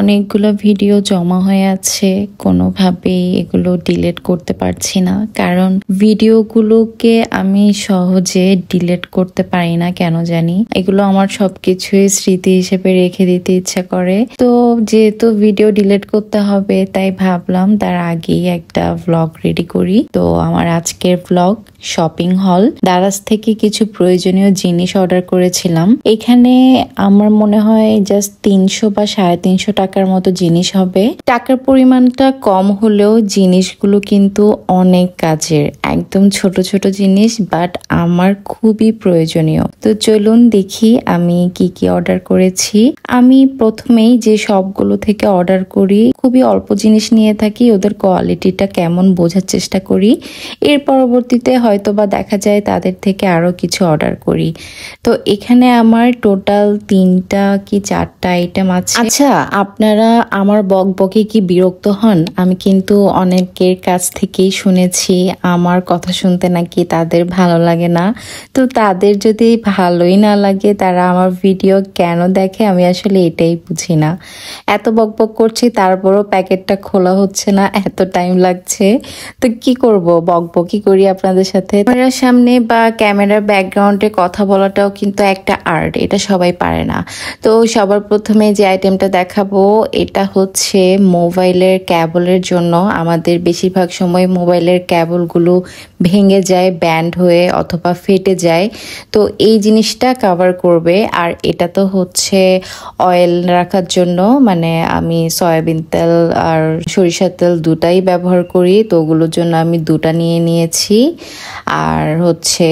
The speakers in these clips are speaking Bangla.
অনেকগুলো ভিডিও জমা হয়ে আছে কোনোভাবেই এগুলো ডিলেট করতে পারছি না কারণ ভিডিওগুলোকে আমি সহজে ডিলেট করতে পারি না কেন জানি এগুলো আমার সবকিছুই স্মৃতি হিসেবে রেখে দিতে ইচ্ছা করে তো যেহেতু ভিডিও ডিলেট করতে হবে তাই ভাবলাম তার আগেই একটা ভ্লগ রেডি করি তো আমার আজকের ভ্লগ শপিং হল দারাজ থেকে কিছু প্রয়োজনীয় জিনিস অর্ডার করেছিলাম এখানে আমার মনে হয় জাস্ট তিনশো বা সাড়ে তিনশো টাকা টাকার মতো জিনিস হবে টাকার পরিমাণটা কম হলেও জিনিসগুলো কিন্তু অনেক কাজের একদম ছোট ছোট জিনিস বাট আমার খুবই প্রয়োজনীয় তো চলুন দেখি আমি কি কি অর্ডার করেছি আমি প্রথমেই যে সবগুলো থেকে অর্ডার করি খুবই অল্প জিনিস নিয়ে থাকি ওদের কোয়ালিটিটা কেমন বোঝার চেষ্টা করি এর পরবর্তীতে হয়তো বা দেখা যায় তাদের থেকে আরও কিছু অর্ডার করি তো এখানে আমার টোটাল তিনটা কি চারটা আইটেম আছে আচ্ছা আপনারা আমার বকবকে কি বিরক্ত হন আমি কিন্তু অনেকের কাছ থেকেই শুনেছি আমার কথা শুনতে নাকি তাদের ভালো লাগে না তো তাদের যদি ভালোই না লাগে তারা আমার ভিডিও কেন দেখে আমি আসলে এটাই বুঝি না এত বকবক করছি তারপরও প্যাকেটটা খোলা হচ্ছে না এত টাইম লাগছে তো কি করব বকবকি করি আপনাদের সাথে ক্যামেরার সামনে বা ক্যামেরার ব্যাকগ্রাউন্ডে কথা বলাটাও কিন্তু একটা আর্ট এটা সবাই পারে না তো সবার প্রথমে যে আইটেমটা দেখাবো এটা হচ্ছে মোবাইলের ক্যাবলের জন্য আমাদের বেশিরভাগ সময় মোবাইলের ক্যাবলগুলো ভেঙে যায় ব্যান্ড হয়ে অথবা ফেটে যায় তো এই জিনিসটা কাভার করবে আর এটা তো হচ্ছে অয়েল রাখার জন্য মানে আমি সয়াবিন তেল আর সরিষার তেল দুটাই ব্যবহার করি তো ওগুলোর জন্য আমি দুটা নিয়ে নিয়েছি আর হচ্ছে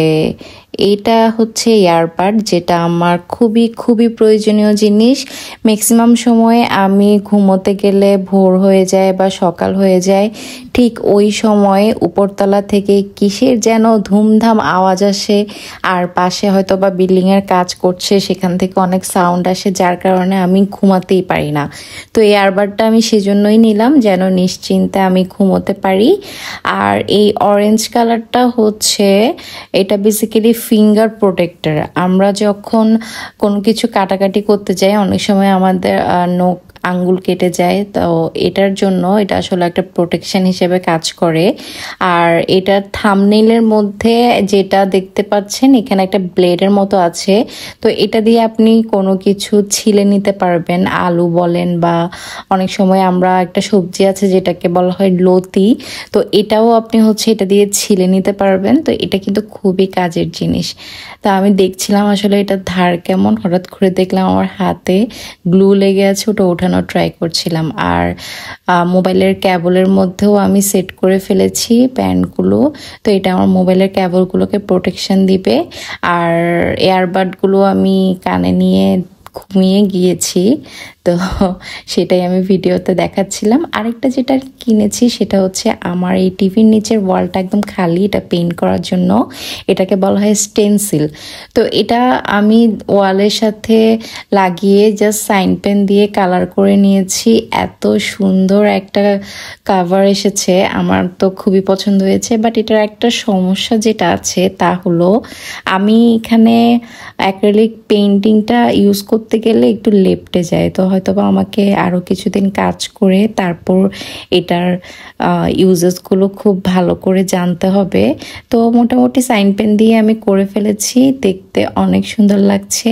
এটা হচ্ছে এয়ারপাড যেটা আমার খুবই খুবই প্রয়োজনীয় জিনিস ম্যাক্সিমাম সময়ে আমি ঘুমোতে গেলে ভোর হয়ে যায় বা সকাল হয়ে যায় ঠিক ওই সময়ে উপরতলা থেকে কিসের যেন ধুমধাম আওয়াজ আসে আর পাশে হয়তো বা বিল্ডিংয়ের কাজ করছে সেখান থেকে অনেক সাউন্ড আসে যার কারণে আমি ঘুমাতেই পারি না তো এয়ারবারটা এয়ারবাডটা আমি সেজন্যই নিলাম যেন নিশ্চিন্তে আমি ঘুমোতে পারি আর এই অরেঞ্জ কালারটা হচ্ছে এটা বেসিক্যালি ফিঙ্গার প্রোটেক্টর আমরা যখন কোনো কিছু কাটাকাটি করতে যাই অনেক সময় আমাদের নখ আঙ্গুল কেটে যায় তো এটার জন্য এটা আসলে একটা প্রোটেকশন হিসেবে কাজ করে আর এটা থামনেলের মধ্যে যেটা দেখতে পাচ্ছেন এখানে একটা ব্লেডের মতো আছে তো এটা দিয়ে আপনি কোনো কিছু ছিলে নিতে পারবেন আলু বলেন বা অনেক সময় আমরা একটা সবজি আছে যেটাকে বলা হয় লতি তো এটাও আপনি হচ্ছে এটা দিয়ে ছিলে নিতে পারবেন তো এটা কিন্তু খুবই কাজের জিনিস তা আমি দেখছিলাম আসলে এটা ধার কেমন হঠাৎ করে দেখলাম আমার হাতে গ্লু লেগে আছে ওটা ওঠানো লাগানো ট্রাই করছিলাম আর মোবাইলের ক্যাবলের মধ্যেও আমি সেট করে ফেলেছি প্যান্টগুলো তো এটা আমার মোবাইলের ক্যাবলগুলোকে প্রোটেকশন দিবে আর এয়ারবাডগুলো আমি কানে নিয়ে ঘুমিয়ে গিয়েছি তো সেটাই আমি ভিডিওতে দেখাচ্ছিলাম আরেকটা যেটা কিনেছি সেটা হচ্ছে আমার এই টিভির নিচের ওয়ালটা একদম খালি এটা পেইন্ট করার জন্য এটাকে বলা হয় স্টেনসিল তো এটা আমি ওয়ালের সাথে লাগিয়ে জাস্ট সাইন পেন দিয়ে কালার করে নিয়েছি এত সুন্দর একটা কাভার এসেছে আমার তো খুবই পছন্দ হয়েছে বাট এটার একটা সমস্যা যেটা আছে তা হলো আমি এখানে অ্যাক্রেলিক পেন্টিংটা ইউজ করতে করতে গেলে একটু লেপটে যায় তো হয়তো বা আমাকে আরও কিছুদিন কাজ করে তারপর এটার ইউজেসগুলো খুব ভালো করে জানতে হবে তো মোটামুটি সাইন পেন দিয়ে আমি করে ফেলেছি দেখতে অনেক সুন্দর লাগছে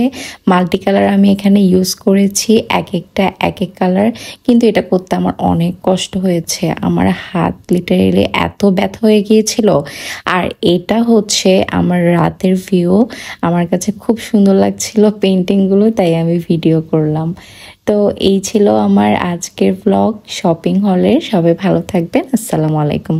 মাল্টি কালার আমি এখানে ইউজ করেছি এক একটা এক এক কালার কিন্তু এটা করতে আমার অনেক কষ্ট হয়েছে আমার হাত লিটারেলি এত ব্যথা হয়ে গিয়েছিল আর এটা হচ্ছে আমার রাতের ভিউ আমার কাছে খুব সুন্দর লাগছিল পেন্টিংগুলো তাই আমি ভিডিও করলাম তো এই ছিল আমার আজকের ব্লগ শপিং হলের সবাই ভালো থাকবেন আসসালামু আলাইকুম